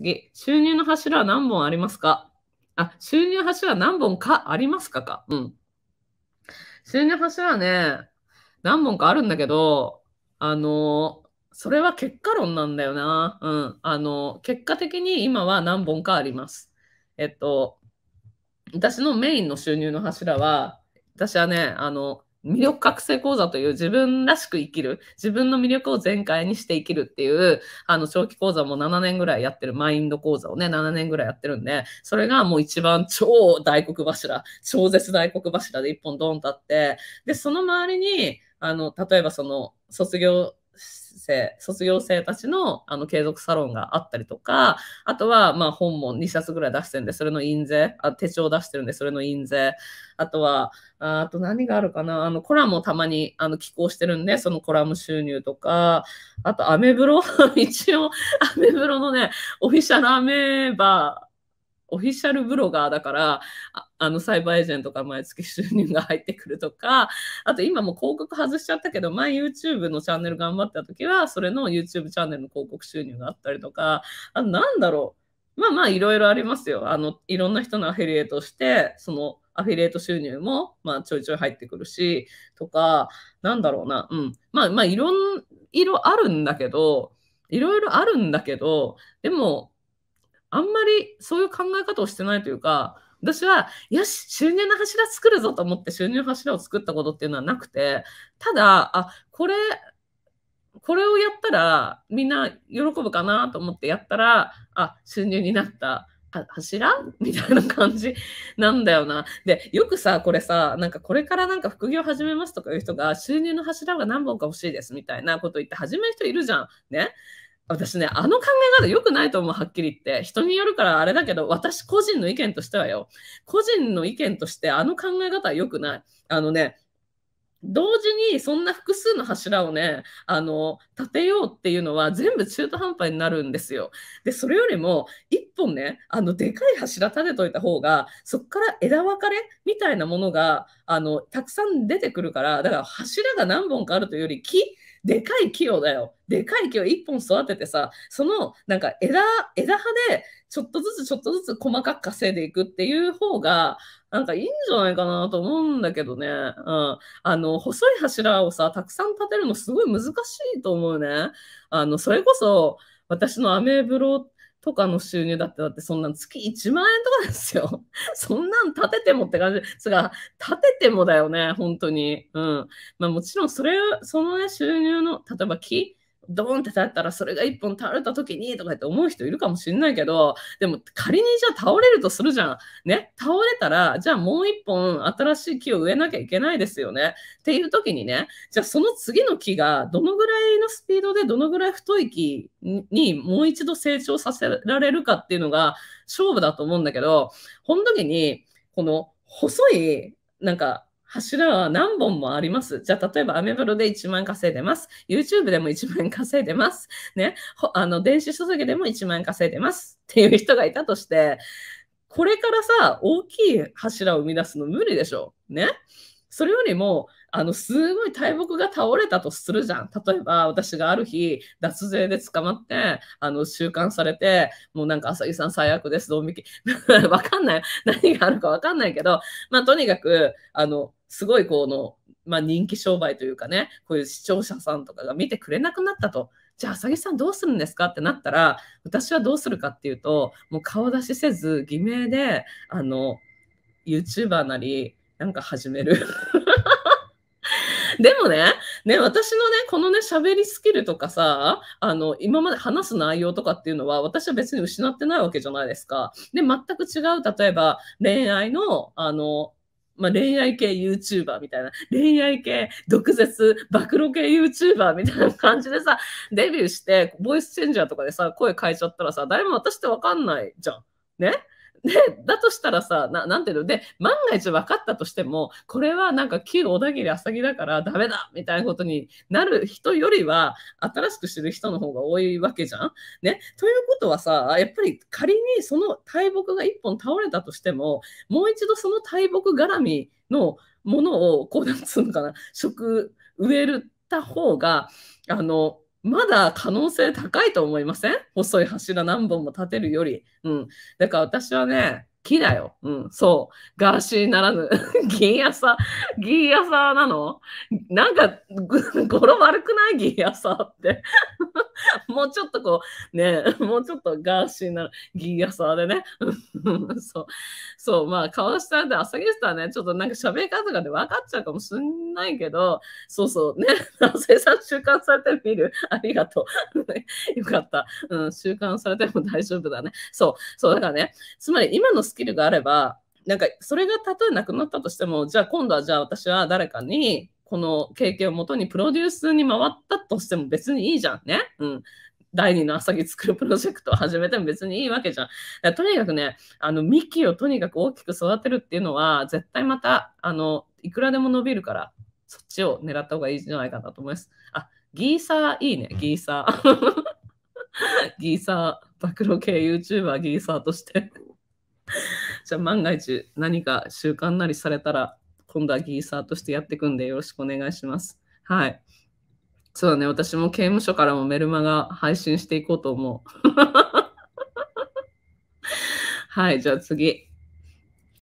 次、収入の柱は何本ありますかあ、収入柱は何本かありますかか。うん。収入柱はね、何本かあるんだけど、あの、それは結果論なんだよな。うん。あの、結果的に今は何本かあります。えっと、私のメインの収入の柱は、私はね、あの、魅力覚醒講座という自分らしく生きる、自分の魅力を全開にして生きるっていう、あの、長期講座も7年ぐらいやってる、マインド講座をね、7年ぐらいやってるんで、それがもう一番超大黒柱、超絶大黒柱で一本ドーン立って、で、その周りに、あの、例えばその、卒業生、卒業生たちのあの継続サロンがあったりとか、あとはまあ本も2冊ぐらい出してるんで、それの印税、あ手帳出してるんで、それの印税、あとは、あと何があるかな、あのコラムをたまにあの寄稿してるんで、そのコラム収入とか、あとアメブロ、一応アメブロのね、オフィシャルアメーバー、オフィシャルブロガーだから、あのバーエージェントが毎月収入が入ってくるとか、あと今も広告外しちゃったけど、前 YouTube のチャンネル頑張った時は、それの YouTube チャンネルの広告収入があったりとか、あなんだろう。まあまあいろいろありますよ。あの、いろんな人のアフィリエイトして、そのアフィリエイト収入も、まあ、ちょいちょい入ってくるし、とか、なんだろうな、うん。まあ、まあ、いろん、いろあるんだけど、いろいろあるんだけど、でも、あんまりそういう考え方をしてないというか、私は、よし、収入の柱作るぞと思って収入柱を作ったことっていうのはなくて、ただ、あ、これ、これをやったらみんな喜ぶかなと思ってやったら、あ、収入になった。柱みたいな感じなんだよな。で、よくさ、これさ、なんかこれからなんか副業始めますとかいう人が収入の柱が何本か欲しいですみたいなこと言って始める人いるじゃん。ね。私ね、あの考え方良くないと思う、はっきり言って。人によるからあれだけど、私個人の意見としてはよ、個人の意見としてあの考え方は良くない。あのね、同時にそんな複数の柱をね、あの、立てようっていうのは全部中途半端になるんですよ。で、それよりも一本ね、あの、でかい柱立てといた方が、そこから枝分かれみたいなものが、あの、たくさん出てくるから、だから柱が何本かあるというより木、でかい木をだよ。でかい木を一本育ててさ、そのなんか枝、枝葉でちょっとずつちょっとずつ細かく稼いでいくっていう方が、なんかいいんじゃないかなと思うんだけどね。うん。あの、細い柱をさ、たくさん立てるのすごい難しいと思うね。あの、それこそ、私のアメブロとかの収入だって、だってそんな月1万円とかですよ。そんなん立ててもって感じですが、立ててもだよね、本当に。うん。まあもちろんそれ、そのね、収入の、例えば木ドーンって立ったらそれが1本倒れた時にとかって思う人いるかもしんないけどでも仮にじゃあ倒れるとするじゃんね倒れたらじゃあもう1本新しい木を植えなきゃいけないですよねっていう時にねじゃあその次の木がどのぐらいのスピードでどのぐらい太い木にもう一度成長させられるかっていうのが勝負だと思うんだけどこの時にこの細いなんか柱は何本もあります。じゃあ、例えばアメブロで1万稼いでます。YouTube でも1万稼いでます。ね。あの、電子書籍でも1万稼いでます。っていう人がいたとして、これからさ、大きい柱を生み出すの無理でしょう。ね。それよりも、あの、すごい大木が倒れたとするじゃん。例えば、私がある日、脱税で捕まって、あの、収監されて、もうなんか、浅木さん最悪です、ドン引き。わかんない。何があるかわかんないけど、まあ、とにかく、あの、すごいこの、まあ、人気商売というかね、こういう視聴者さんとかが見てくれなくなったと。じゃあ、浅木さんどうするんですかってなったら、私はどうするかっていうと、もう顔出しせず、偽名で、あの、YouTuber なり、なんか始める。でもね、ね、私のね、このね、喋りスキルとかさ、あの、今まで話す内容とかっていうのは、私は別に失ってないわけじゃないですか。で、全く違う、例えば、恋愛の、あの、まあ、恋愛系 YouTuber みたいな、恋愛系毒舌、暴露系 YouTuber みたいな感じでさ、デビューして、ボイスチェンジャーとかでさ、声変えちゃったらさ、誰も私ってわかんないじゃん。ねね、だとしたらさ、ななんていうので、万が一分かったとしても、これはなんか旧小田切浅木だからダメだみたいなことになる人よりは、新しく知る人の方が多いわけじゃん。ね。ということはさ、やっぱり仮にその大木が一本倒れたとしても、もう一度その大木絡みのものを、こう、なんつうのかな、食、植えるた方が、あの、まだ可能性高いと思いません細い柱何本も立てるより。うん。だから私はね、木だよ。うん、そう。ガーシーならぬ、銀屋さ、銀屋さなのなんか、語呂悪くない銀屋さって。もうちょっとこう、ね、もうちょっとガーシーなギガサーでね。そう。そう、まあ、川下で朝ゲストはね、ちょっとなんか喋り方がね分かっちゃうかもしんないけど、そうそうね、生産習慣されてみる。ありがとう。よかった。うん、習慣されても大丈夫だね。そう、そう、だからね、つまり今のスキルがあれば、なんかそれがたとえなくなったとしても、じゃあ今度はじゃあ私は誰かにこの経験をもとにプロデュースに回ったとしても別にいいじゃんね。うん。第二の朝日作るプロジェクトを始めても別にいいわけじゃん。とにかくね、あの、幹をとにかく大きく育てるっていうのは、絶対また、あの、いくらでも伸びるから、そっちを狙った方がいいんじゃないかなと思います。あ、ギーサーいいね、ギーサー。ギーサー、暴露系 YouTuber ギーサーとしてじゃあ万が一何か習慣なりされたら今度はギーサーとしてやっていくんで、よろしくお願いします。はい。そうだね、私も刑務所からもメルマガ配信していこうと思う。はい、じゃあ次。